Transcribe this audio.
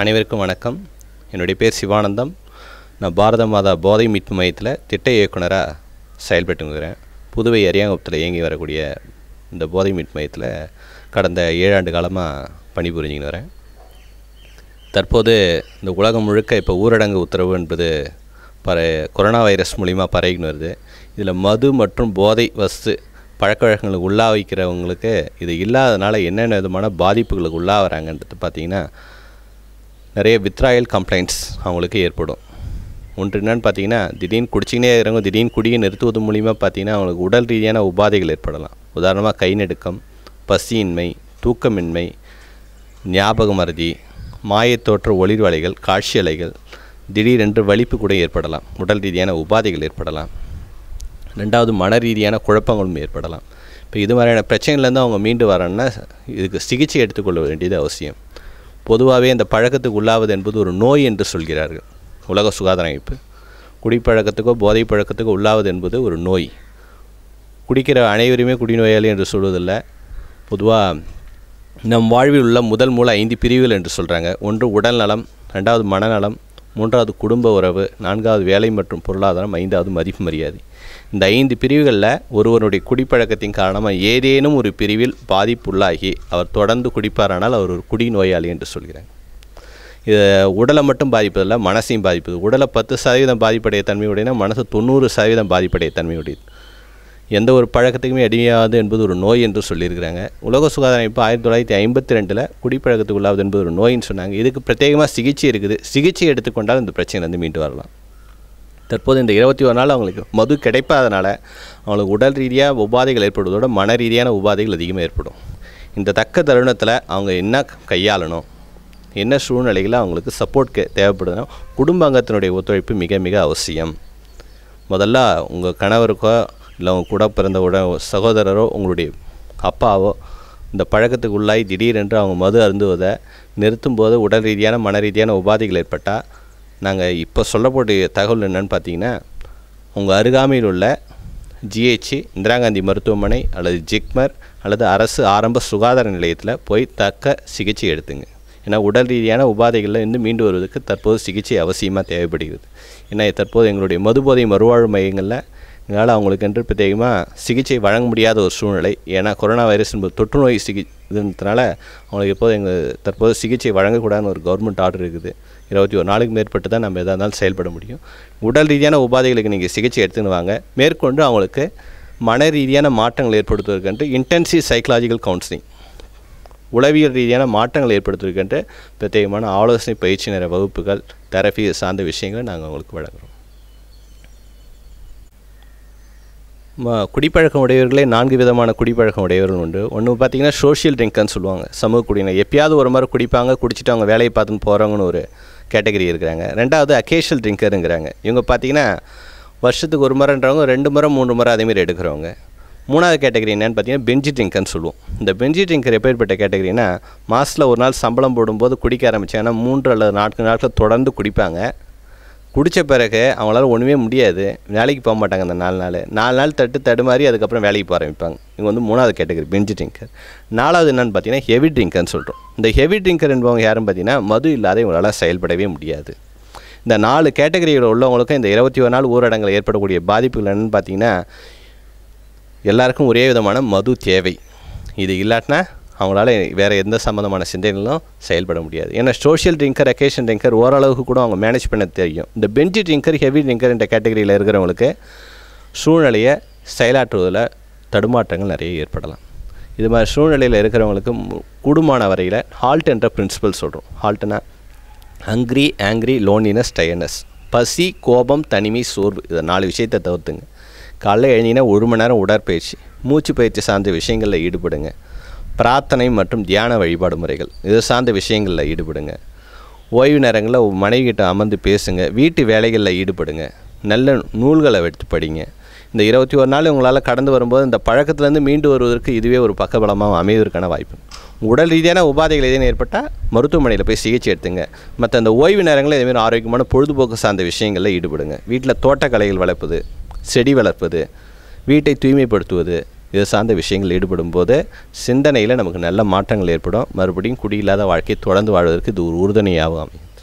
அனைவருக்கும் வணக்கம் என்னுடைய பேர் சிவானந்தம் நான் பாரத மாதா போதை மீட்பு மையத்தில் திட்ட இயக்குனராக செயல்பட்டுங்கிறேன் புதுவை அரியாங்குப்பத்தில் இயங்கி வரக்கூடிய இந்த போதை மீட்பு மையத்தில் கடந்த ஏழாண்டு காலமாக பணிபுரிஞ்சுக்கின்னு வரேன் தற்போது இந்த உலகம் முழுக்க இப்போ ஊரடங்கு உத்தரவு என்பது பர கொரோனா வைரஸ் மூலிமா பரவிக்கின்னு வருது இதில் மது மற்றும் போதை வஸ்து பழக்க வழக்கங்களுக்கு வைக்கிறவங்களுக்கு இது இல்லாததுனால என்னென்ன விதமான பாதிப்புகளுக்கு உள்ளாகிறாங்கன்றது பார்த்திங்கன்னா நிறைய வித்ராயல் கம்ப்ளைண்ட்ஸ் அவங்களுக்கு ஏற்படும் ஒன்று என்னென்னு பார்த்தீங்கன்னா திடீர்னு குடிச்சிக்கினே இறங்கும் திடீர்னு குடியை நிறுத்துவது மூலிமா பார்த்தீங்கன்னா அவங்களுக்கு உடல் ரீதியான உபாதைகள் ஏற்படலாம் உதாரணமாக கை நடுக்கம் பசியின்மை தூக்கமின்மை ஞாபக மருதி மாயத்தோற்ற ஒளிர்வலைகள் காட்சி அலைகள் திடீரென்று வலிப்பு கூட ஏற்படலாம் உடல் ரீதியான உபாதைகள் ஏற்படலாம் ரெண்டாவது மன ரீதியான குழப்பங்களும் ஏற்படலாம் இப்போ இது மாதிரியான பிரச்சனைகள்லேருந்து அவங்க மீண்டு வரணும்னா இதுக்கு சிகிச்சை எடுத்துக்கொள்ள வேண்டியது அவசியம் பொதுவாகவே இந்த பழக்கத்துக்கு உள்ளாவது என்பது ஒரு நோய் என்று சொல்கிறார்கள் உலக சுகாதார அமைப்பு குடிப்பழக்கத்துக்கோ போதை பழக்கத்துக்கோ உள்ளாவது என்பது ஒரு நோய் குடிக்கிற அனைவருமே குடிநோயாளி என்று சொல்வதில்லை பொதுவாக நம் வாழ்வில் உள்ள முதல் மூல ஐந்து பிரிவுகள் என்று சொல்கிறாங்க ஒன்று உடல் நலம் ரெண்டாவது மனநலம் மூன்றாவது குடும்ப உறவு நான்காவது வேலை மற்றும் பொருளாதாரம் ஐந்தாவது மதிப்பு மரியாதை இந்த ஐந்து பிரிவுகளில் ஒருவருடைய குடிப்பழக்கத்தின் காரணமாக ஏதேனும் ஒரு பிரிவில் பாதிப்புள்ளாகி அவர் தொடர்ந்து குடிப்பாரானால் அவர் ஒரு குடி நோயாளி என்று சொல்கிறாங்க இது உடலை மட்டும் பாதிப்பதில்லை மனசையும் பாதிப்பது உடலை பத்து சதவீதம் பாதிப்படைய தன்மையுடையனா மனசு தொண்ணூறு சதவீதம் பாதிப்படைய தன்மையுடையது எந்த ஒரு பழக்கத்துக்குமே அடிமையாது என்பது ஒரு நோய் என்று சொல்லியிருக்கிறாங்க உலக சுகாதார அமைப்பு ஆயிரத்தி தொள்ளாயிரத்தி ஐம்பத்தி ரெண்டில் குடிப்பழக்கத்துக்கு உள்ளாவது என்பது ஒரு நோயின்னு சொன்னாங்க இதுக்கு பிரத்யேகமாக சிகிச்சை இருக்குது சிகிச்சை எடுத்துக்கொண்டால் இந்த பிரச்சனை வந்து மீண்டு வரலாம் தற்போது இந்த இருபத்தி ஒரு நாள் அவங்களுக்கு மது கிடைப்பாதனால அவங்களுக்கு உடல் ரீதியாக உபாதைகள் ஏற்படுவதோட மன ரீதியான உபாதைகள் அதிகமாக ஏற்படும் இந்த தக்க தருணத்தில் அவங்க என்ன கையாளணும் என்ன சூழ்நிலைகள் அவங்களுக்கு சப்போர்ட் தேவைப்படுதுன்னா குடும்ப அங்கத்தினுடைய ஒத்துழைப்பு மிக மிக அவசியம் முதல்ல உங்கள் கணவருக்கோ இல்லை உங்கள் கூட பிறந்த உட சகோதரரோ உங்களுடைய அப்பாவோ இந்த பழக்கத்துக்கு உள்ளாய் திடீரென்று அவங்க மது அருந்துவதை நிறுத்தும் போது உடல் ரீதியான மன ரீதியான உபாதைகள் ஏற்பட்டால் நாங்கள் இப்போ சொல்லப்பட்ட தகவல் என்னென்னு பார்த்தீங்கன்னா உங்கள் அருகாமையில் உள்ள ஜிஹெச் இந்திரா காந்தி மருத்துவமனை அல்லது ஜிக்மர் அல்லது அரசு ஆரம்ப சுகாதார நிலையத்தில் போய் தக்க சிகிச்சை எடுத்துங்க ஏன்னா உடல் ரீதியான உபாதைகளில் இருந்து மீண்டு வருவதற்கு தற்போது சிகிச்சை அவசியமாக தேவைப்படுகிறது ஏன்னா தற்போது எங்களுடைய மதுபோதை மறுவாழ்வு மையங்களில் இதனால் என்று பிரத்யேகமாக சிகிச்சை வழங்க முடியாத ஒரு சூழ்நிலை ஏன்னா கொரோனா வைரஸ் என்பது தொற்று நோய் சிகி இதுனால அவங்களுக்கு எப்போது எங்கள் தற்போது சிகிச்சை வழங்கக்கூடாதுன்னு ஒரு கவர்மெண்ட் ஆர்டர் இருக்குது இருபத்தி ஒரு நாளுக்கு மேற்பட்டு தான் நம்ம எதாக இருந்தாலும் செயல்பட முடியும் உடல் ரீதியான உபாதைகளுக்கு நீங்கள் சிகிச்சை எடுத்துன்னு வாங்க மேற்கொண்டு அவங்களுக்கு மன ரீதியான மாற்றங்கள் ஏற்படுத்துவதற்கென்று இன்டென்சிவ் சைக்கலாஜிக்கல் கவுன்சிலிங் உளவியல் ரீதியான மாற்றங்கள் ஏற்படுத்துவதற்கென்று பிரத்யேகமான ஆலோசனை பயிற்சி நிறைய வகுப்புகள் தெரபி சார்ந்த விஷயங்களை நாங்கள் உங்களுக்கு வழங்குகிறோம் குடிப்பழக்கம் உடையவர்களே நான்கு விதமான குடிப்பழக்கம் உடையவர்கள் உண்டு ஒன்று பார்த்தீங்கன்னா சோஷியல் ட்ரிங்க்னு சொல்லுவாங்க சமூக குடிநீர் எப்பயாவது ஒரு மாதிரி குடிப்பாங்க குடிச்சிட்டு அவங்க வேலையை பார்த்துன்னு போகிறவங்கன்னு ஒரு கேட்டகரி இருக்கிறாங்க ரெண்டாவது அக்கேஷியல் ட்ரிங்கருங்கிறாங்க இவங்க பார்த்தீங்கன்னா வருஷத்துக்கு ஒரு முறைன்றவங்க ரெண்டு முறை மூணு முறை அதேமாரி எடுக்கிறவங்க மூணாவது கேட்டகரி என்னென்னு பார்த்தீங்கன்னா பெஞ்சி ட்ரிங்க்னு சொல்லுவோம் இந்த பெஞ்சி ட்ரிங்கர் எப்பேற்பட்ட கேட்டகரினா மாதத்தில் ஒரு நாள் சம்பளம் போடும்போது குடிக்க ஆரம்பித்தாங்கன்னா மூன்று அல்லது நான்கு நாட்கள் தொடர்ந்து குடிப்பாங்க குடித்த பிறகு அவங்களால ஒன்றுமே முடியாது வேலைக்கு போக மாட்டாங்க அந்த நாலு நாள் நாலு நாள் தட்டு தடுமாறி அதுக்கப்புறம் வேலைக்கு போக ஆரம்பிப்பாங்க இவங்க வந்து மூணாவது கேட்டகரி பெஞ்சு ட்ரிங்கர் நாலாவது என்னென்னு பார்த்தீங்கன்னா ஹெவி ட்ரிங்கர்னு சொல்கிறோம் இந்த ஹெவி ட்ரிங்கர் என்பவங்க யாருன்னு பார்த்தீங்கன்னா மது இல்லாத இவங்களால் செயல்படவே முடியாது இந்த நாலு கேட்டகரியில் உள்ளவங்களுக்கும் இந்த இருபத்தி ஒரு நாள் ஊரடங்கில் ஏற்படக்கூடிய பாதிப்புகள் என்னென்னு பார்த்தீங்கன்னா எல்லாருக்கும் ஒரே விதமான மது தேவை இது இல்லாட்டினா அவங்களால வேறு எந்த சம்மந்தமான சிந்தனைகளும் செயல்பட முடியாது ஏன்னா சோஷியல் ட்ரிங்கர் அக்கேஷன் ட்ரிங்கர் ஓரளவுக்கு கூட அவங்க மேனேஜ் பண்ண தெரியும் இந்த பெஞ்சு ட்ரிங்கர் ஹெவி என்ற கேட்டகரியில் இருக்கிறவங்களுக்கு சூழ்நிலையை செயலாற்றுவதில் தடுமாற்றங்கள் நிறைய ஏற்படலாம் இது மாதிரி சூழ்நிலையில் இருக்கிறவங்களுக்கு கூடுமான வரையில் ஹால்ட் என்ற பிரின்சிபல் சொல்கிறோம் ஹால்ட்னா ஹங்க்ரி ஆங்க்ரி லோன்லினஸ் டயர்னஸ் பசி கோபம் தனிமை சோர்வு இதை நாலு விஷயத்தை தவிர்த்துங்க காலைல எழுதினா ஒரு மணி நேரம் உடற்பயிற்சி மூச்சு பயிற்சி சார்ந்த விஷயங்களில் ஈடுபடுங்க பிரார்த்தனை மற்றும் தியான வழிபாடு முறைகள் இது சார்ந்த விஷயங்களில் ஈடுபடுங்க ஓய்வு நேரங்களில் கிட்ட அமர்ந்து பேசுங்க வீட்டு வேலைகளில் ஈடுபடுங்க நல்ல நூல்களை எடுத்து படிங்க இந்த இருபத்தி ஒரு நாள் உங்களால் கடந்து வரும்போது இந்த பழக்கத்துலேருந்து மீண்டு வருவதற்கு இதுவே ஒரு பக்கபலமாக அமைவதற்கான வாய்ப்பு உடல் ரீதியான உபாதைகள் எதுவும் ஏற்பட்டால் மருத்துவமனையில் போய் சிகிச்சை எடுத்துங்க மற்ற அந்த ஓய்வு நேரங்களில் இதேமாதிரி ஆரோக்கியமான பொழுதுபோக்கு சார்ந்த விஷயங்களில் ஈடுபடுங்க வீட்டில் தோட்டக்கலைகள் வளர்ப்பது செடி வளர்ப்பது வீட்டை தூய்மைப்படுத்துவது இது சார்ந்த விஷயங்கள் ஈடுபடும் போது சிந்தனையில் நமக்கு நல்ல மாற்றங்கள் ஏற்படும் மறுபடியும் குடியில்லாத வாழ்க்கையை தொடர்ந்து வாழ்வதற்கு இது ஒரு உறுதுணையாகவும் அமையும்